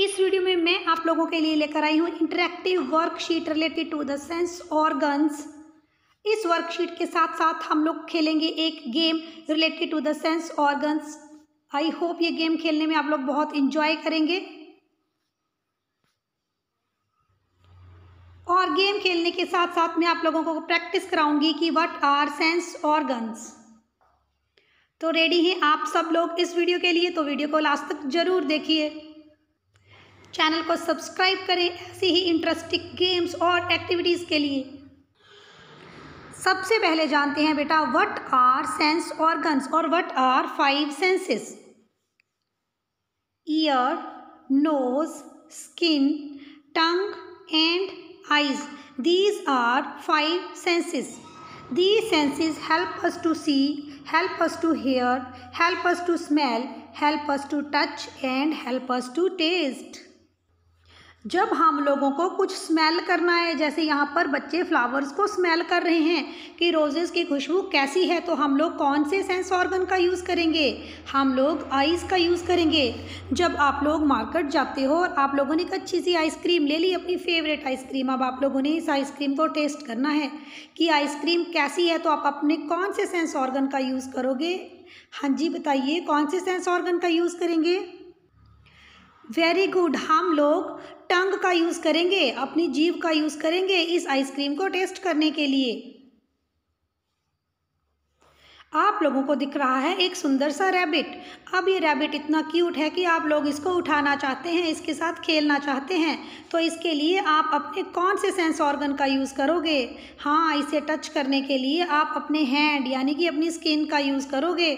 इस वीडियो में मैं आप लोगों के लिए लेकर आई हूँ interactive worksheet related to the sense organs इस वर्कशीट के साथ साथ हम लोग खेलेंगे एक game related to the sense organs I hope ये गेम खेलने में आप लोग बहुत इंजॉय करेंगे और गेम खेलने के साथ साथ मैं आप लोगों को प्रैक्टिस कराऊंगी कि व्हाट आर सेंस ऑर्गन्स तो रेडी हैं आप सब लोग इस वीडियो के लिए तो वीडियो को लास्ट तक ज़रूर देखिए चैनल को सब्सक्राइब करें ऐसे ही इंटरेस्टिंग गेम्स और एक्टिविटीज़ के लिए सबसे पहले जानते हैं बेटा व्हाट आर सेंस ऑर्गन्स और what are five senses ear nose skin tongue and eyes these are five senses these senses help us to see help us to hear help us to smell help us to touch and help us to taste जब हम लोगों को कुछ smell करना है जैसे यहाँ पर बच्चे फ्लावर्स को स्मेल कर रहे हैं कि रोज़ेज़ की खुशबू कैसी है तो हम लोग कौन से सेंस ऑर्गन का यूज़ करेंगे हम लोग आइस का यूज़ करेंगे जब आप लोग मार्केट जाते हो और आप लोगों ने एक अच्छी सी आइसक्रीम ले ली अपनी फेवरेट आइसक्रीम अब आप लोगों ने इस आइसक्रीम को टेस्ट करना है कि आइसक्रीम कैसी है तो आप अपने कौन से सेंस ऑर्गन का यूज़ करोगे हाँ जी बताइए कौन से सेंस ऑर्गन का यूज़ करेंगे वेरी गुड हम लोग टंग का यूज़ करेंगे अपनी जीव का यूज़ करेंगे इस आइसक्रीम को टेस्ट करने के लिए आप लोगों को दिख रहा है एक सुंदर सा रैबिट अब ये रैबिट इतना क्यूट है कि आप लोग इसको उठाना चाहते हैं इसके साथ खेलना चाहते हैं तो इसके लिए आप अपने कौन से सेंस ऑर्गन का यूज़ करोगे हाँ इसे टच करने के लिए आप अपने हैंड यानी कि अपनी स्किन का यूज़ करोगे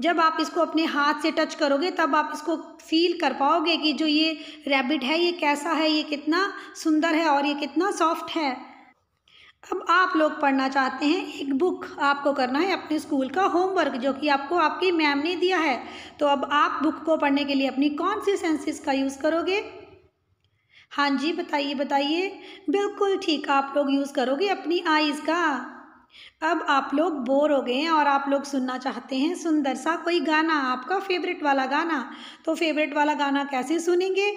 जब आप इसको अपने हाथ से टच करोगे तब आप इसको फील कर पाओगे कि जो ये रैबिट है ये कैसा है ये कितना सुंदर है और ये कितना सॉफ्ट है अब आप लोग पढ़ना चाहते हैं एक बुक आपको करना है अपने स्कूल का होमवर्क जो कि आपको आपकी मैम ने दिया है तो अब आप बुक को पढ़ने के लिए अपनी कौन सी सेंसेस का यूज़ करोगे हाँ जी बताइए बताइए बिल्कुल ठीक आप लोग यूज़ करोगे अपनी आईज़ का अब आप लोग बोर हो गए हैं और आप लोग सुनना चाहते हैं सुंदर सा कोई गाना आपका फेवरेट वाला गाना तो फेवरेट वाला गाना कैसे सुनेंगे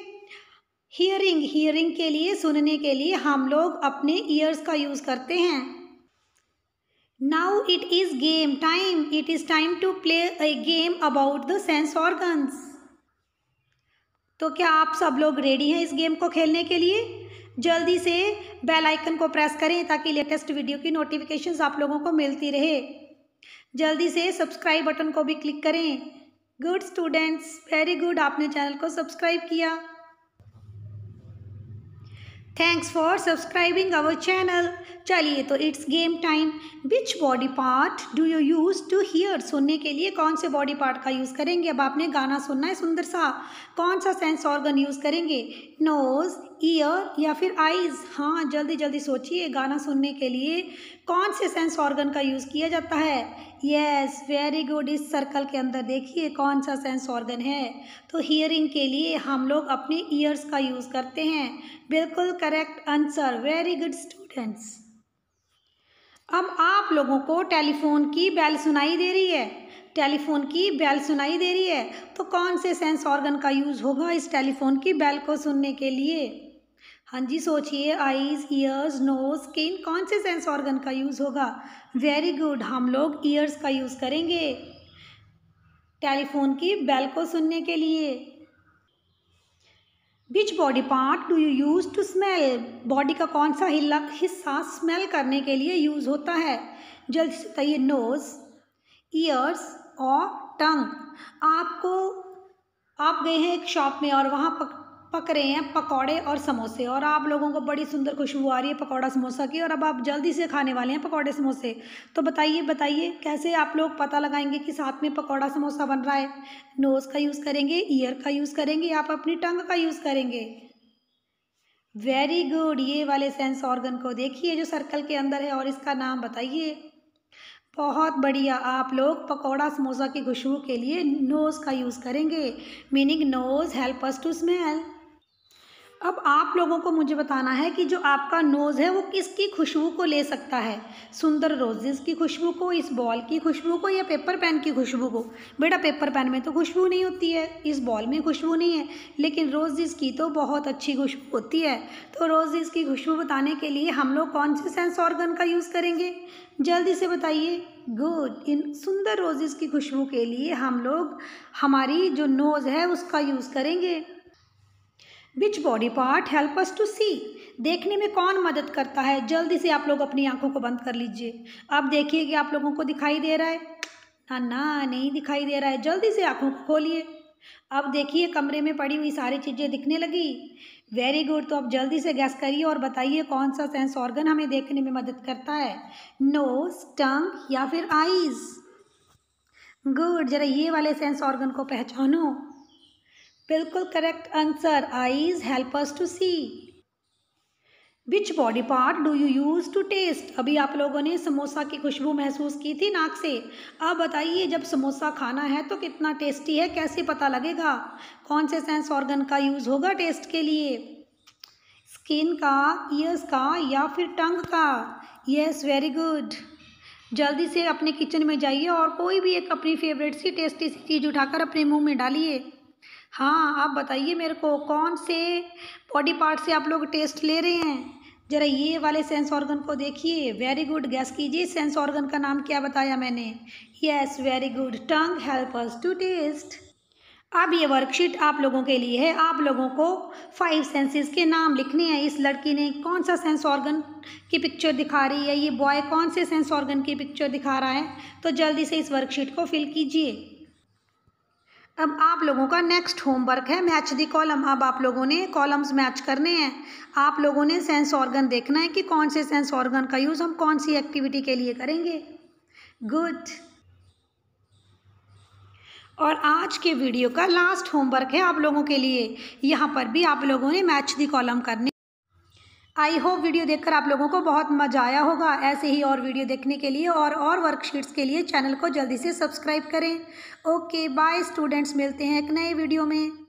हियरिंग हियरिंग के लिए सुनने के लिए हम लोग अपने ईयर्स का यूज़ करते हैं now it is game time it is time to play a game about the sense organs तो क्या आप सब लोग रेडी हैं इस गेम को खेलने के लिए जल्दी से बेल आइकन को प्रेस करें ताकि लेटेस्ट वीडियो की नोटिफिकेशंस आप लोगों को मिलती रहे जल्दी से सब्सक्राइब बटन को भी क्लिक करें गुड स्टूडेंट्स वेरी गुड आपने चैनल को सब्सक्राइब किया thanks for subscribing our channel चलिए तो it's game time which body part do you use to hear सुनने के लिए कौन से बॉडी पार्ट का यूज़ करेंगे अब आपने गाना सुनना है सुंदर सा कौन सा सेंस ऑर्गन यूज़ करेंगे नोज़ ईयर या फिर आइज़ हाँ जल्दी जल्दी सोचिए गाना सुनने के लिए कौन से सेंस ऑर्गन का यूज़ किया जाता है येस वेरी गुड इस सर्कल के अंदर देखिए कौन सा सेंस ऑर्गन है तो हियरिंग के लिए हम लोग अपने ईयर्स का यूज़ करते हैं बिल्कुल correct answer very good students अब आप लोगों को टेलीफोन की बेल सुनाई दे रही है टेलीफोन की बेल सुनाई दे रही है तो कौन से सेंस ऑर्गन का यूज़ होगा इस टेलीफोन की बेल को सुनने के लिए हाँ जी सोचिए आईज ईयर्स नोज स्किन कौन से सेंस ऑर्गन का यूज़ होगा वेरी गुड हम लोग ईयर्स का यूज़ करेंगे टेलीफोन की बेल को सुनने के लिए which body part do you use to smell body का कौन सा हिस्सा स्मेल करने के लिए यूज़ होता है जल्दी से बताइए नोज़ ईयर्स और टंग आपको आप गए हैं एक शॉप में और वहाँ पक पक रहे हैं पकौड़े और समोसे और आप लोगों को बड़ी सुंदर खुशबू आ रही है पकौड़ा समोसा की और अब आप जल्दी से खाने वाले हैं पकौड़े समोसे तो बताइए बताइए कैसे आप लोग पता लगाएंगे कि साथ में पकौड़ा समोसा बन रहा है नोज़ का यूज़ करेंगे ईयर का यूज़ करेंगे आप अपनी टंग का यूज़ करेंगे वेरी गुड ये वाले सेंस ऑर्गन को देखिए जो सर्कल के अंदर है और इसका नाम बताइए बहुत बढ़िया आप लोग पकौड़ा समोसा की खुशबू के लिए नोज़ का यूज़ करेंगे meaning nose help us to smell अब आप लोगों को मुझे बताना है कि जो आपका नोज़ है वो किसकी खुशबू को ले सकता है सुंदर रोजेज़ की खुशबू को इस बॉल की खुशबू को या पेपर पैन की खुशबू को बेटा पेपर पैन में तो खुशबू नहीं होती है इस बॉल में खुशबू नहीं है लेकिन रोजेज़ की तो बहुत अच्छी खुशबू होती है तो रोजेज़ की खुशबू बताने के लिए हम लोग कौन से सेंस ऑर्गन का यूज़ करेंगे जल्दी से बताइए गुड इन सुंदर रोजेज़ की खुशबू के लिए हम लोग हमारी जो नोज़ है उसका यूज़ करेंगे which body part help us to see देखने में कौन मदद करता है जल्दी से आप लोग अपनी आंखों को बंद कर लीजिए अब देखिए कि आप लोगों को दिखाई दे रहा है ना ना नहीं दिखाई दे रहा है जल्दी से आंखों को खोलिए अब देखिए कमरे में पड़ी हुई सारी चीज़ें दिखने लगी वेरी गुड तो अब जल्दी से गैस करिए और बताइए कौन सा सेंस ऑर्गन हमें देखने में मदद करता है नोज टंग या फिर आईज़ गुड जरा ये वाले सेंस ऑर्गन को पहचानो बिल्कुल correct answer eyes help us to see which body part do you use to taste अभी आप लोगों ने समोसा की खुशबू महसूस की थी नाक से अब बताइए जब समोसा खाना है तो कितना टेस्टी है कैसे पता लगेगा कौन से सेंस ऑर्गन का यूज़ होगा टेस्ट के लिए स्किन का ईयर्स का या फिर टंग का येस वेरी गुड जल्दी से अपने किचन में जाइए और कोई भी एक अपनी फेवरेट सी टेस्टी सी चीज़ उठाकर अपने मुंह में डालिए हाँ आप बताइए मेरे को कौन से बॉडी पार्ट से आप लोग टेस्ट ले रहे हैं ज़रा ये वाले सेंस ऑर्गन को देखिए वेरी गुड गैस कीजिए सेंस ऑर्गन का नाम क्या बताया मैंने yes very good tongue help us to taste अब ये वर्कशीट आप लोगों के लिए है आप लोगों को फाइव सेंसेस के नाम लिखने हैं इस लड़की ने कौन सा सेंस ऑर्गन की पिक्चर दिखा रही है ये बॉय कौन से सेंस ऑर्गन की पिक्चर दिखा रहा है तो जल्दी से इस वर्कशीट को फिल कीजिए अब आप लोगों का नेक्स्ट होमवर्क है मैच दी कॉलम अब आप लोगों ने कॉलम्स मैच करने हैं आप लोगों ने सेंस ऑर्गन देखना है कि कौन से सेंस ऑर्गन का यूज़ हम कौन सी एक्टिविटी के लिए करेंगे गुड और आज के वीडियो का लास्ट होमवर्क है आप लोगों के लिए यहाँ पर भी आप लोगों ने मैच दी कॉलम करने आई होप वीडियो देखकर आप लोगों को बहुत मज़ा आया होगा ऐसे ही और वीडियो देखने के लिए और और वर्कशीट्स के लिए चैनल को जल्दी से सब्सक्राइब करें ओके बाय स्टूडेंट्स मिलते हैं एक नए वीडियो में